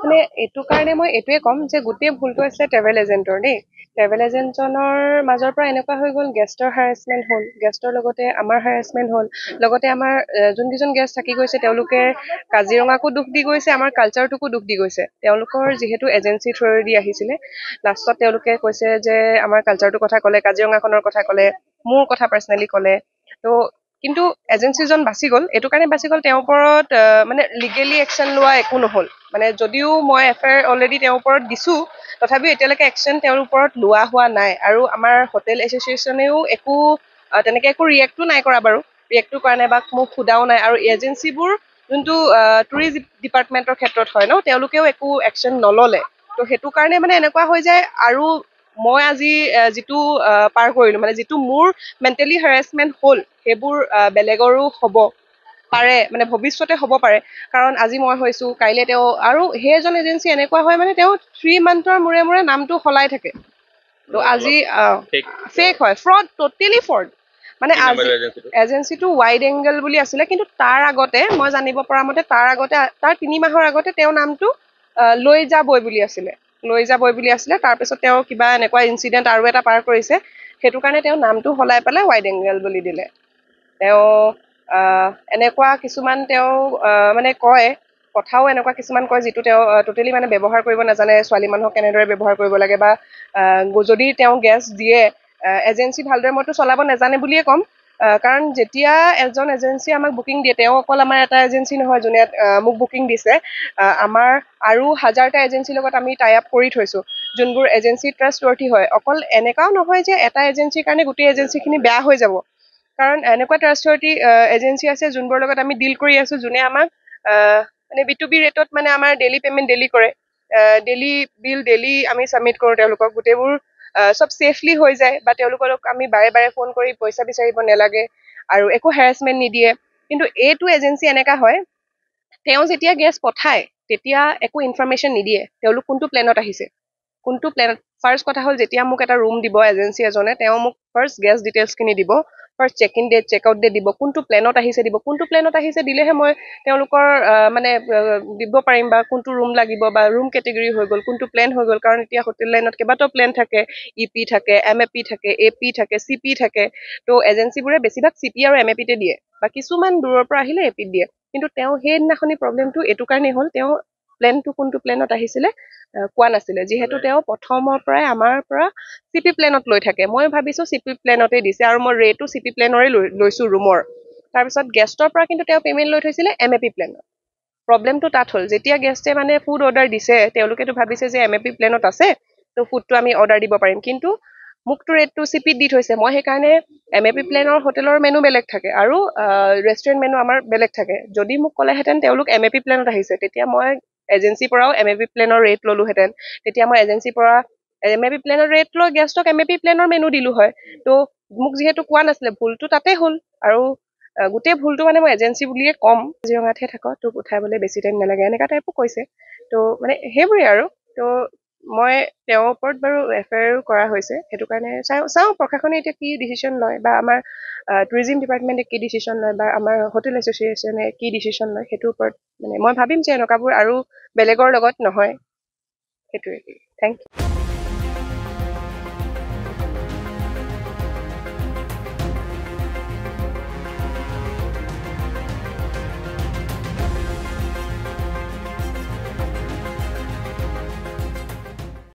মানে এইটো কাৰণে মই এইটোৱে ক'ম যে গোটেই ভুলটো আছে ট্ৰেভেল এজেণ্টৰ দেই ট্ৰেভেল এজেণ্টজনৰ মাজৰ পৰা এনেকুৱা হৈ গ'ল গেষ্টৰ হাৰাচমেণ্ট হ'ল গেষ্টৰ লগতে আমাৰ হাৰাচমেণ্ট হ'ল লগতে আমাৰ যোনকেইজন গেষ্ট থাকি গৈছে তেওঁলোকে কাজিৰঙাকো দুখ দি গৈছে আমাৰ কালচাৰটোকো দুখ দি গৈছে তেওঁলোকৰ যিহেতু এজেঞ্চিৰ থ্ৰুৱেদি আহিছিলে লাষ্টত তেওঁলোকে কৈছে যে আমাৰ কালচাৰটোৰ কথা ক'লে কাজিৰঙাখনৰ কথা ক'লে মোৰ কথা পাৰ্চনেলি ক'লে ত' কিন্তু এজেঞ্চিজন বাচি গ'ল এইটো কাৰণে বাচি গ'ল তেওঁৰ ওপৰত মানে লিগেলি একশ্যন লোৱা একো নহ'ল মানে যদিও মই এফ আই আৰ অলৰেডি তেওঁৰ ওপৰত দিছোঁ তথাপিও এতিয়ালৈকে একশ্যন তেওঁৰ ওপৰত লোৱা হোৱা নাই আৰু আমাৰ হোটেল এছ'চিয়েশ্যনেও একো তেনেকৈ একো ৰিয়েক্টো নাই কৰা বাৰু ৰিয়েক্টো কৰা নাই বা মোক সোধাও নাই আৰু এজেঞ্চিবোৰ যোনটো টুৰিষ্ট ডিপাৰ্টমেণ্টৰ ক্ষেত্ৰত হয় ন তেওঁলোকেও একো একশ্যন নললে ত' সেইটো কাৰণে মানে এনেকুৱা হৈ যায় আৰু মই আজি যিটো পাৰ কৰিলোঁ মানে যিটো মোৰ মেণ্টেলি হেৰাচমেণ্ট হ'ল সেইবোৰ বেলেগৰো হ'ব পাৰে মানে ভৱিষ্যতে হ'ব পাৰে কাৰণ আজি মই হৈছোঁ কাইলৈ তেওঁ আৰু সেই এজন এজেঞ্চি এনেকুৱা হয় মানে তেওঁ থ্ৰী মান্থৰ মূৰে মূৰে নামটো সলাই থাকে ত' আজি ফেক হয় ফ্ৰড ট'টেলি ফ্ৰড মানে এজেঞ্চিটো ৱাইড এংগেল বুলি আছিলে কিন্তু তাৰ আগতে মই জানিব পৰা মতে তাৰ আগতে তাৰ তিনিমাহৰ আগতে তেওঁ নামটো লৈ যাবই বুলি আছিলে লৈ যাবই বুলি আছিলে তাৰপিছত তেওঁ কিবা এনেকুৱা ইঞ্চিডেণ্ট আৰু এটা পাৰ কৰিছে সেইটো কাৰণে তেওঁ নামটো সলাই পেলাই ৱাইড এংগেল বুলি দিলে তেওঁ এনেকুৱা কিছুমান তেওঁ মানে কয় কথাও এনেকুৱা কিছুমান কয় যিটো তেওঁ ট'টেলি মানে ব্যৱহাৰ কৰিব নাজানে ছোৱালী মানুহক কেনেদৰে ব্যৱহাৰ কৰিব লাগে বা যদি তেওঁ গেছ দিয়ে এজেঞ্চি ভালদৰে মইতো চলাব নাজানে বুলিয়ে ক'ম কাৰণ যেতিয়া এজন এজেঞ্চিয়ে আমাক বুকিং দিয়ে তেওঁ অকল আমাৰ এটা এজেঞ্চি নহয় যোনে মোক বুকিং দিছে আমাৰ আৰু হাজাৰটা এজেঞ্চিৰ লগত আমি টাই আপ কৰি থৈছোঁ যোনবোৰ এজেঞ্চি ট্ৰাষ্ট ৱৰ্থী হয় অকল এনেকুৱাও নহয় যে এটা এজেঞ্চিৰ কাৰণে গোটেই এজেঞ্চিখিনি বেয়া হৈ যাব কাৰণ এনেকুৱা ট্ৰাঞ্চফৰ্টি এজেঞ্চি আছে যোনবোৰ লগত আমি ডিল কৰি আছোঁ যোনে আমাক মানে বি টু বি ৰেটত মানে আমাৰ ডেইলি পে'মেণ্ট ডেইলি কৰে ডেইলি বিল ডেইলি আমি ছাবমিট কৰোঁ তেওঁলোকক গোটেইবোৰ চব ছেফলি হৈ যায় বা তেওঁলোকক আমি বাৰে বাৰে ফোন কৰি পইচা বিচাৰিব নালাগে আৰু একো হেৰাচমেণ্ট নিদিয়ে কিন্তু এইটো এজেঞ্চি এনেকুৱা হয় তেওঁ যেতিয়া গেছ পঠায় তেতিয়া একো ইনফৰ্মেশ্যন নিদিয়ে তেওঁলোক কোনটো প্লেনত আহিছে কোনটো প্লেনত ফাৰ্ষ্ট কথা হ'ল যেতিয়া মোক এটা ৰুম দিব এজেঞ্চি এজনে তেওঁ মোক ফাৰ্ষ্ট গেছ ডিটেইলছখিনি দিব first check in date check out date দিব কোনটো প্লেনত আহিছে দিব কোনটো প্লেনত আহিছে দিলেহে মই তেওঁলোকৰ মানে দিব পাৰিম বা কোনটো ৰুম লাগিব বা ৰুম কেটেগৰী হৈ গ'ল কোনটো প্লেন হৈ গ'ল কাৰণ এতিয়া হোটেল লাইনত কেইবাটাও প্লেন থাকে ই e পি থাকে এম এ পি থাকে এ পি থাকে চি পি থাকে ত' এজেঞ্চিবোৰে বেছিভাগ চি পি আৰু এম এ পিতে দিয়ে বা কিছুমান দূৰৰ পৰা আহিলে এ পিত দিয়ে কিন্তু তেওঁ সেইদিনাখনি প্ৰব্লেমটো এইটো কাৰণেই হ'ল তেওঁ প্লেনটো কোনটো প্লেনত আহিছিলে কোৱা নাছিলে যিহেতু তেওঁ প্ৰথমৰ পৰাই আমাৰ পৰা চি পি প্লেনত লৈ থাকে মই ভাবিছোঁ চি পি প্লেনতে দিছে আৰু মই ৰেটো চি পি প্লেনৰে লৈছোঁ ৰুমৰ তাৰপিছত গেষ্টৰ পৰা কিন্তু তেওঁ পে'মেণ্ট লৈ থৈছিলে এম এ পি প্লেনত প্ৰব্লেমটো তাত হ'ল যেতিয়া গেষ্টে মানে ফুড অৰ্ডাৰ দিছে তেওঁলোকেতো ভাবিছে যে এম এ পি প্লেনত আছে ত' ফুডটো আমি অৰ্ডাৰ দিব পাৰিম কিন্তু মোকতো ৰেটটো চিপিত দি থৈছে মই সেইকাৰণে এম এ পি প্লেনৰ হোটেলৰ মেনু বেলেগ থাকে আৰু ৰেষ্টুৰেণ্ট মেনু আমাৰ বেলেগ থাকে যদি মোক ক'লেহেঁতেন তেওঁলোক এম এ পি প্লেনত আহিছে তেতিয়া মই এজেঞ্চিৰ পৰাও এম এ পি প্লেনৰ ৰেট ল'লোহেঁতেন তেতিয়া মই এজেঞ্চিৰ পৰা এম এ পি প্লেনৰ ৰেট লৈ গেষ্টক এম এ পি প্লেনৰ মেনু দিলোঁ হয় ত' মোক যিহেতু কোৱা নাছিলে ভুলটো তাতে হ'ল আৰু গোটেই ভুলটো মানে মই এজেঞ্চি বুলিয়ে কম কাজিৰঙাতহে থাকক তোক উঠাবলৈ বেছি টাইম নালাগে এনেকুৱা টাইপো কৈছে ত' মানে সেইবোৰেই আৰু ত' মই তেওঁৰ ওপৰত বাৰু এফ আই কৰা হৈছে সেইটো কাৰণে চাওঁ চাওঁ প্ৰশাসনে এতিয়া কি ডিচিশ্যন লয় বা আমাৰ টুৰিজিম ডিপাৰ্টমেণ্টে কি ডিচিশ্যন লয় বা আমাৰ হোটেল এছ'চিয়েশ্যনে কি ডিচিশ্যন লয় সেইটোৰ ওপৰত মানে মই ভাবিম যে এনেকুৱাবোৰ আৰু বেলেগৰ লগত নহয় সেইটোৱে থেংক ইউ